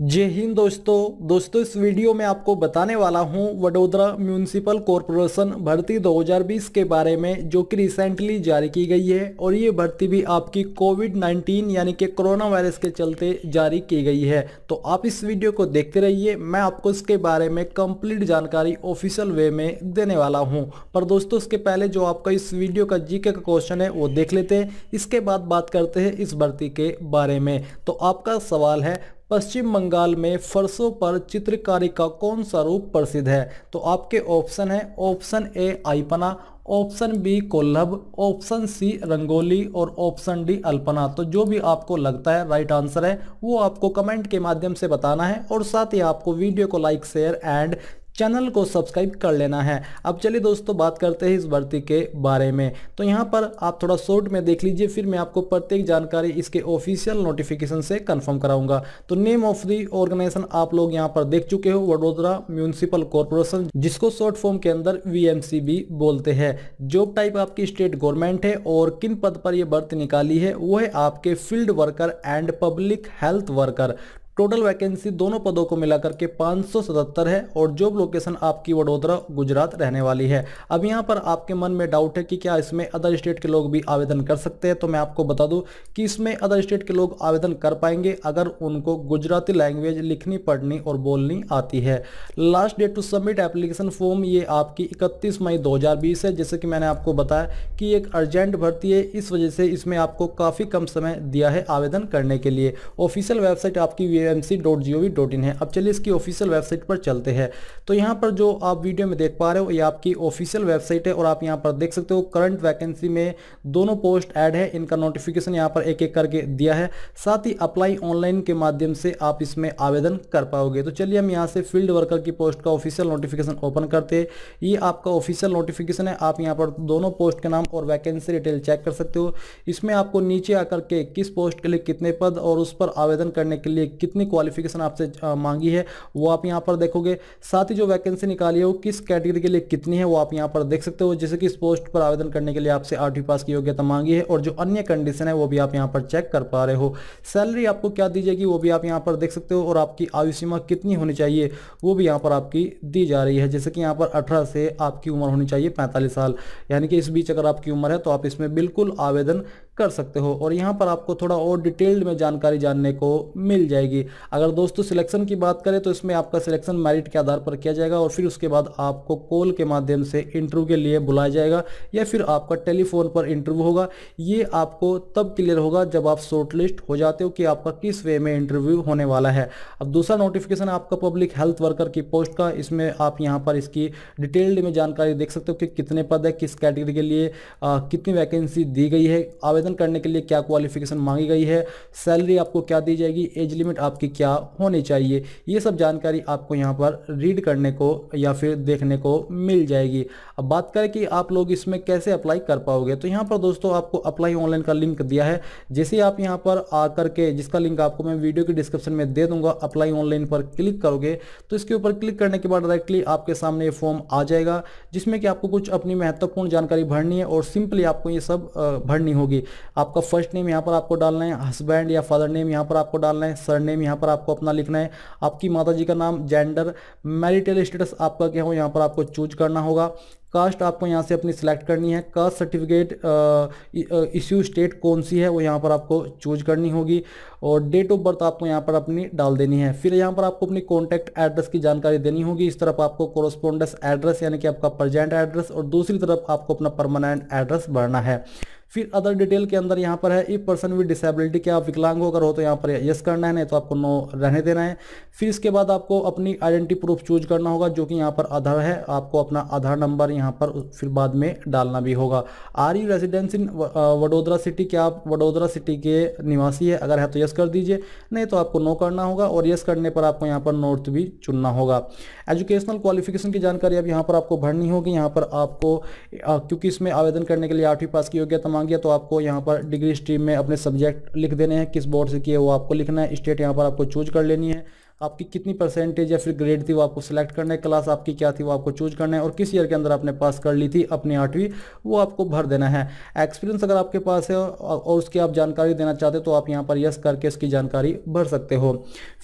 जय हिंद दोस्तों दोस्तों इस वीडियो में आपको बताने वाला हूं वडोदरा म्यूनिसिपल कॉरपोरेशन भर्ती 2020 के बारे में जो कि रिसेंटली जारी की गई है और ये भर्ती भी आपकी कोविड 19 यानी कि कोरोना वायरस के चलते जारी की गई है तो आप इस वीडियो को देखते रहिए मैं आपको इसके बारे में कंप्लीट जानकारी ऑफिशियल वे में देने वाला हूँ पर दोस्तों उसके पहले जो आपका इस वीडियो का जी का क्वेश्चन है वो देख लेते हैं इसके बाद बात करते हैं इस भर्ती के बारे में तो आपका सवाल है पश्चिम बंगाल में फरसों पर चित्रकारी का कौन सा रूप प्रसिद्ध है तो आपके ऑप्शन है option A Aipan option B कोल्लभ ऑप्शन सी रंगोली और ऑप्शन डी अल्पना तो जो भी आपको लगता है राइट आंसर है वो आपको कमेंट के माध्यम से बताना है और साथ ही आपको वीडियो को लाइक शेयर एंड चैनल को सब्सक्राइब कर लेना है अब चलिए दोस्तों बात करते हैं इस भर्ती के बारे में तो यहाँ पर आप थोड़ा शॉर्ट में देख लीजिए फिर मैं आपको प्रत्येक जानकारी इसके ऑफिशियल नोटिफिकेशन से कंफर्म कराऊंगा तो नेम ऑफ दी ऑर्गेनाइजेशन आप लोग यहाँ पर देख चुके हो वडोदरा म्यूनसिपल कॉरपोरेशन जिसको शॉर्ट फॉर्म के अंदर वी बोलते हैं जॉब टाइप आपकी स्टेट गवर्नमेंट है और किन पद पर यह भर्ती निकाली है वो है आपके field worker and public health worker total vacancy दोनों पदों को मिलाकर के 577 है और जॉब लोकेशन आपकी वडोदरा गुजरात रहने वाली है अब यहाँ पर आपके मन में डाउट है कि क्या इसमें अदर स्टेट के लोग भी आवेदन कर सकते हैं तो मैं आपको बता दूँ कि इसमें अदर स्टेट के लोग आवेदन कर पाएंगे अगर उनको गुजराती लैंग्वेज लिखनी पढ़नी और बोलनी आती है last date to submit application form ये आपकी इकतीस मई दो है जैसे कि मैंने आपको बताया कि एक अर्जेंट भर्ती है इस वजह से इसमें आपको काफ़ी कम समय दिया है आवेदन करने के लिए ऑफिशियल वेबसाइट आपकी है अब चलिए इसकी ऑफिशियल वेबसाइट पर चलते हैं तो यहाँ पर जो आप वीडियो में देख पा रहे हो ये आपकी ऑफिशियल वेबसाइट है और आप यहाँ पर देख सकते हो करंट वैकेंसी में दोनों पोस्ट ऐड है इनका नोटिफिकेशन यहाँ पर एक एक करके दिया है साथ ही अप्लाई ऑनलाइन के माध्यम से आप इसमें आवेदन कर पाओगे तो चलिए हम यहाँ से फील्ड वर्कर की पोस्ट का ऑफिशियल नोटिफिकेशन ओपन करते हैं ये आपका ऑफिशियल नोटिफिकेशन है आप यहाँ पर दोनों पोस्ट का नाम और वैकेंसी डिटेल चेक कर सकते हो इसमें आपको नीचे आकर के किस पोस्ट के लिए कितने पद और उस पर आवेदन करने के लिए कितने कितनी क्वालिफिकेशन आपसे मांगी है वो आप यहाँ पर देखोगे साथ ही जो वैकेंसी निकाली है वो किस कैटेगरी के लिए कितनी है वो आप यहाँ पर देख सकते हो जैसे कि इस पोस्ट पर आवेदन करने के लिए आपसे आठवीं पास की योग्यता मांगी है और जो अन्य कंडीशन है वो भी आप यहाँ पर चेक कर पा रहे हो सैलरी आपको क्या दी जाएगी वो भी आप यहाँ पर देख सकते हो और आपकी आयु सीमा कितनी होनी चाहिए वो भी यहाँ पर आपकी दी जा रही है जैसे कि यहाँ पर अठारह से आपकी उम्र होनी चाहिए पैंतालीस साल यानी कि इस बीच अगर आपकी उम्र है तो आप इसमें बिल्कुल आवेदन कर सकते हो और यहाँ पर आपको थोड़ा और डिटेल्ड में जानकारी जानने को मिल जाएगी अगर दोस्तों सिलेक्शन की बात करें तो इसमें आपका सिलेक्शन मेरिट के आधार पर किया जाएगा और फिर उसके बाद आपको कॉल के माध्यम से इंटरव्यू के लिए बुलाया जाएगा या फिर आपका टेलीफोन पर इंटरव्यू होगा ये आपको तब क्लियर होगा जब आप शॉर्टलिस्ट हो जाते हो कि आपका किस वे में इंटरव्यू होने वाला है अब दूसरा नोटिफिकेशन आपका पब्लिक हेल्थ वर्कर की पोस्ट का इसमें आप यहाँ पर इसकी डिटेल्ड में जानकारी देख सकते हो कि कितने पद है किस कैटेगरी के लिए कितनी वैकेंसी दी गई है आवेदन आवेदन करने के लिए क्या क्वालिफिकेशन मांगी गई है सैलरी आपको क्या दी जाएगी एज लिमिट आपकी क्या होनी चाहिए ये सब जानकारी आपको यहाँ पर रीड करने को या फिर देखने को मिल जाएगी अब बात करें कि आप लोग इसमें कैसे अप्लाई कर पाओगे तो यहाँ पर दोस्तों आपको अप्लाई ऑनलाइन का लिंक दिया है जैसे आप यहाँ पर आकर के जिसका लिंक आपको मैं वीडियो के डिस्क्रिप्शन में दे दूंगा अप्लाई ऑनलाइन पर क्लिक करोगे तो इसके ऊपर क्लिक करने के बाद डायरेक्टली आपके सामने ये फॉर्म आ जाएगा जिसमें कि आपको कुछ अपनी महत्वपूर्ण जानकारी भरनी है और सिंपली आपको ये सब भरनी होगी आपका फर्स्ट नेम यहाँ पर आपको डालना है हस्बैंड या फादर नेम यहाँ पर आपको डालना है सर नेम यहाँ पर आपको अपना लिखना है आपकी माता जी का नाम जेंडर मैरिटल स्टेटस आपका क्या हो यहाँ पर आपको चूज करना होगा कास्ट आपको यहाँ से अपनी सिलेक्ट करनी है कास्ट सर्टिफिकेट इश्यू स्टेट कौन सी है वो यहाँ पर आपको चूज करनी होगी और डेट ऑफ बर्थ आपको यहाँ पर अपनी डाल देनी है फिर यहाँ पर आपको अपनी कॉन्टैक्ट एड्रेस की जानकारी देनी होगी इस तरफ आपको कोरोस्पोंडेंस एड्रेस यानी कि आपका प्रजेंट एड्रेस और दूसरी तरफ आपको अपना परमानेंट एड्रेस भरना है फिर अदर डिटेल के अंदर यहाँ पर है इफ पर्सन विद डिसेबिलिटी क्या आप विकलांग होकर हो तो यहाँ पर यस करना है नहीं तो आपको नो रहने देना है फिर इसके बाद आपको अपनी आइडेंटिटी प्रूफ चूज करना होगा जो कि यहाँ पर आधार है आपको अपना आधार नंबर यहाँ पर फिर बाद में डालना भी होगा are you residence in Vadodara city क्या आप वडोदरा सिटी के निवासी है अगर है तो यस कर दीजिए नहीं तो आपको नो करना होगा और यस करने पर आपको यहाँ पर नॉर्थ भी चुनना होगा एजुकेशनल क्वालिफिकेशन की जानकारी अब यहाँ पर आपको भरनी होगी यहाँ पर आपको क्योंकि इसमें आवेदन करने के लिए आठवीं पास की योग्यता गया तो आपको यहाँ पर डिग्री स्ट्रीम में अपने सब्जेक्ट लिख देने हैं किस बोर्ड से किए वो आपको लिखना है स्टेट यहाँ पर आपको चूज कर लेनी है आपकी कितनी परसेंटेज या फिर ग्रेड थी वो आपको सेलेक्ट करना है क्लास आपकी क्या थी वो आपको चूज करना है और किस ईयर के अंदर आपने पास कर ली थी अपनी आठवीं वो आपको भर देना है एक्सपीरियंस अगर आपके पास है और उसकी आप जानकारी देना चाहते हो तो आप यहाँ पर यस करके उसकी जानकारी भर सकते हो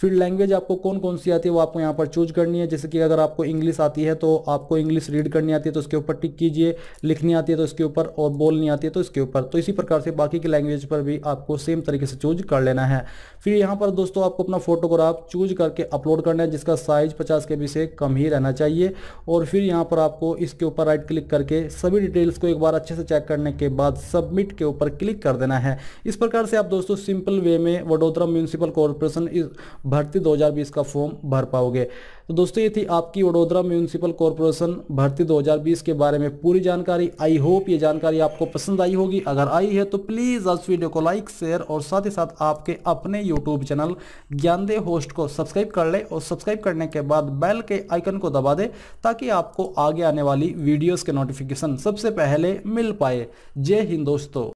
फिर लैंग्वेज आपको कौन कौन सी आती है वो आपको यहाँ पर चूज करनी है जैसे कि अगर आपको इंग्लिश आती है तो आपको इंग्लिश रीड करनी आती है तो उसके ऊपर टिक कीजिए लिखनी आती है तो उसके ऊपर और बोलनी आती है तो इसके ऊपर तो इसी प्रकार से बाकी की लैंग्वेज पर भी आपको सेम तरीके से चूज कर लेना है फिर यहाँ पर दोस्तों आपको अपना फोटोग्राफ चूज कर करके अपलोड करना है जिसका साइज पचास के से कम ही रहना चाहिए और फिर यहाँ पर आपको इसके ऊपर राइट क्लिक करके सभी डिटेल्स को एक बार अच्छे से चेक करने के बाद सबमिट के ऊपर क्लिक कर देना है इस प्रकार से आप दोस्तों सिंपल वे में वडोदरा म्यूनसिपल कॉरपोरेशन भर्ती दो का फॉर्म भर पाओगे तो दोस्तों ये थी आपकी वडोदरा म्यूनसिपल कॉरपोरेशन भर्ती 2020 के बारे में पूरी जानकारी आई होप ये जानकारी आपको पसंद आई होगी अगर आई है तो प्लीज़ आज वीडियो को लाइक शेयर और साथ ही साथ आपके अपने यूट्यूब चैनल ज्ञानदे होस्ट को सब्सक्राइब कर ले और सब्सक्राइब करने के बाद बैल के आइकन को दबा दे ताकि आपको आगे आने वाली वीडियोज़ के नोटिफिकेशन सबसे पहले मिल पाए जय हिंद दोस्तों